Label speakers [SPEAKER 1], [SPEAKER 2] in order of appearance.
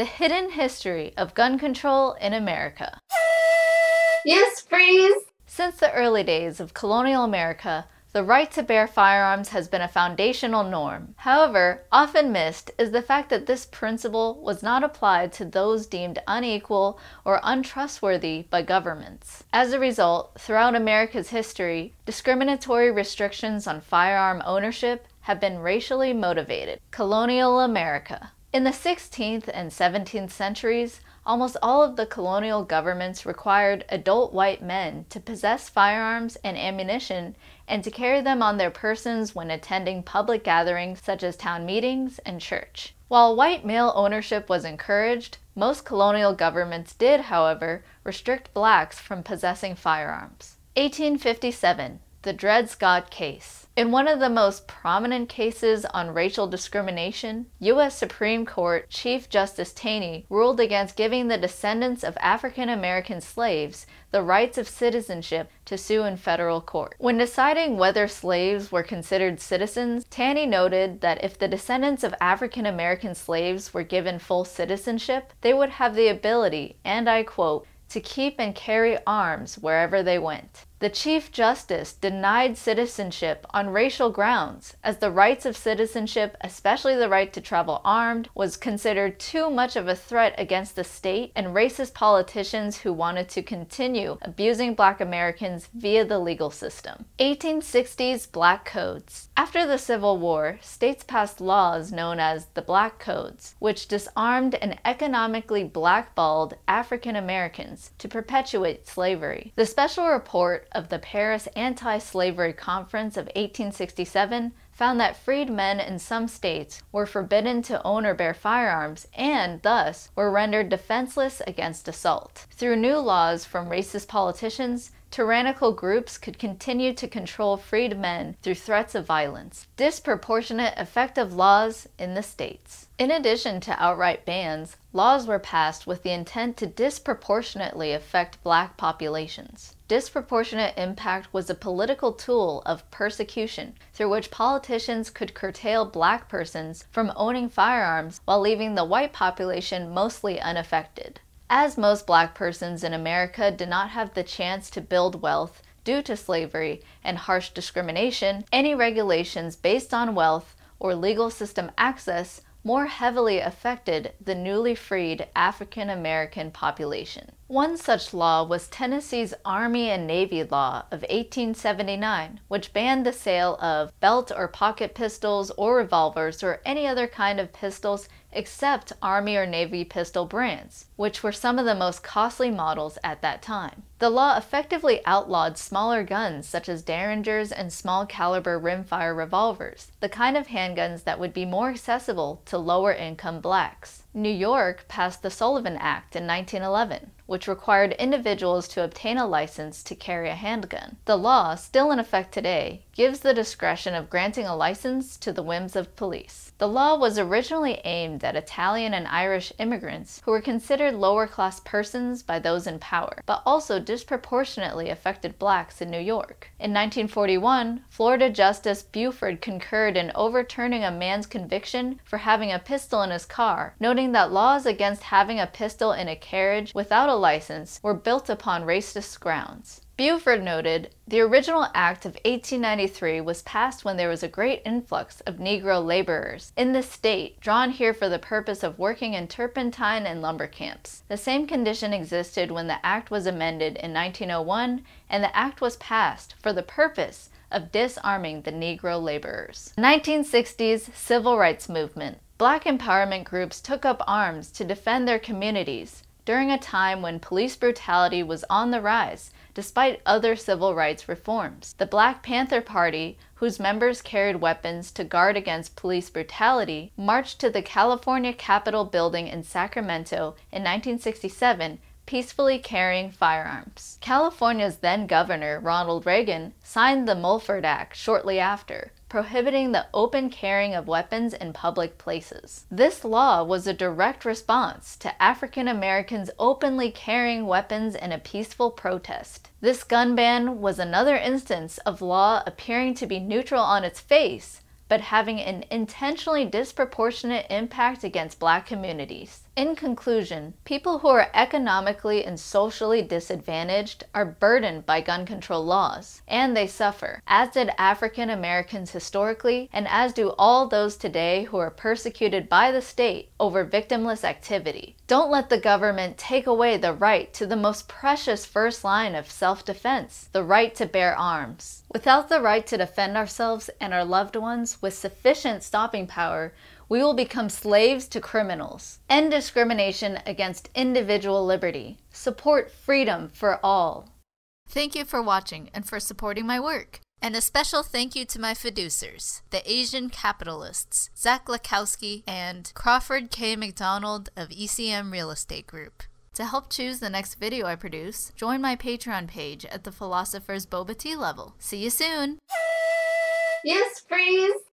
[SPEAKER 1] The Hidden History of Gun Control in America. Yes, freeze! Since the early days of colonial America, the right to bear firearms has been a foundational norm. However, often missed is the fact that this principle was not applied to those deemed unequal or untrustworthy by governments. As a result, throughout America's history, discriminatory restrictions on firearm ownership have been racially motivated. Colonial America in the 16th and 17th centuries, almost all of the colonial governments required adult white men to possess firearms and ammunition and to carry them on their persons when attending public gatherings such as town meetings and church. While white male ownership was encouraged, most colonial governments did, however, restrict blacks from possessing firearms. 1857, the Dred Scott Case. In one of the most prominent cases on racial discrimination, U.S. Supreme Court Chief Justice Taney ruled against giving the descendants of African American slaves the rights of citizenship to sue in federal court. When deciding whether slaves were considered citizens, Taney noted that if the descendants of African American slaves were given full citizenship, they would have the ability, and I quote, to keep and carry arms wherever they went the Chief Justice denied citizenship on racial grounds, as the rights of citizenship, especially the right to travel armed, was considered too much of a threat against the state and racist politicians who wanted to continue abusing black Americans via the legal system. 1860s Black Codes. After the Civil War, states passed laws known as the Black Codes, which disarmed and economically blackballed African Americans to perpetuate slavery. The special report of the Paris Anti Slavery Conference of 1867 found that freedmen in some states were forbidden to own or bear firearms and, thus, were rendered defenseless against assault. Through new laws from racist politicians, Tyrannical groups could continue to control freedmen through threats of violence. Disproportionate effective laws in the states. In addition to outright bans, laws were passed with the intent to disproportionately affect black populations. Disproportionate impact was a political tool of persecution through which politicians could curtail black persons from owning firearms while leaving the white population mostly unaffected. As most black persons in America did not have the chance to build wealth due to slavery and harsh discrimination, any regulations based on wealth or legal system access more heavily affected the newly freed African American population. One such law was Tennessee's Army and Navy Law of 1879, which banned the sale of belt or pocket pistols or revolvers or any other kind of pistols except Army or Navy pistol brands, which were some of the most costly models at that time. The law effectively outlawed smaller guns such as Derringers and small caliber rimfire revolvers, the kind of handguns that would be more accessible to lower income blacks. New York passed the Sullivan Act in 1911, which required individuals to obtain a license to carry a handgun. The law, still in effect today, gives the discretion of granting a license to the whims of police. The law was originally aimed at Italian and Irish immigrants who were considered lower class persons by those in power, but also disproportionately affected blacks in New York. In 1941, Florida Justice Buford concurred in overturning a man's conviction for having a pistol in his car, noting that laws against having a pistol in a carriage without a license were built upon racist grounds. Buford noted, the original act of 1893 was passed when there was a great influx of Negro laborers in the state, drawn here for the purpose of working in turpentine and lumber camps. The same condition existed when the act was amended in 1901 and the act was passed for the purpose of disarming the Negro laborers. 1960s Civil Rights Movement Black empowerment groups took up arms to defend their communities, during a time when police brutality was on the rise, despite other civil rights reforms. The Black Panther Party, whose members carried weapons to guard against police brutality, marched to the California Capitol building in Sacramento in 1967 peacefully carrying firearms. California's then governor, Ronald Reagan, signed the Mulford Act shortly after, prohibiting the open carrying of weapons in public places. This law was a direct response to African Americans openly carrying weapons in a peaceful protest. This gun ban was another instance of law appearing to be neutral on its face, but having an intentionally disproportionate impact against black communities. In conclusion, people who are economically and socially disadvantaged are burdened by gun control laws, and they suffer, as did African Americans historically, and as do all those today who are persecuted by the state over victimless activity. Don't let the government take away the right to the most precious first line of self defense the right to bear arms. Without the right to defend ourselves and our loved ones with sufficient stopping power, we will become slaves to criminals. End discrimination against individual liberty. Support freedom for all. Thank you for watching and for supporting my work. And a special thank you to my fiduciers, the Asian capitalists, Zach Lakowski and Crawford K. McDonald of ECM Real Estate Group. To help choose the next video I produce, join my Patreon page at the Philosopher's Boba Tea level. See you soon! Yes, freeze!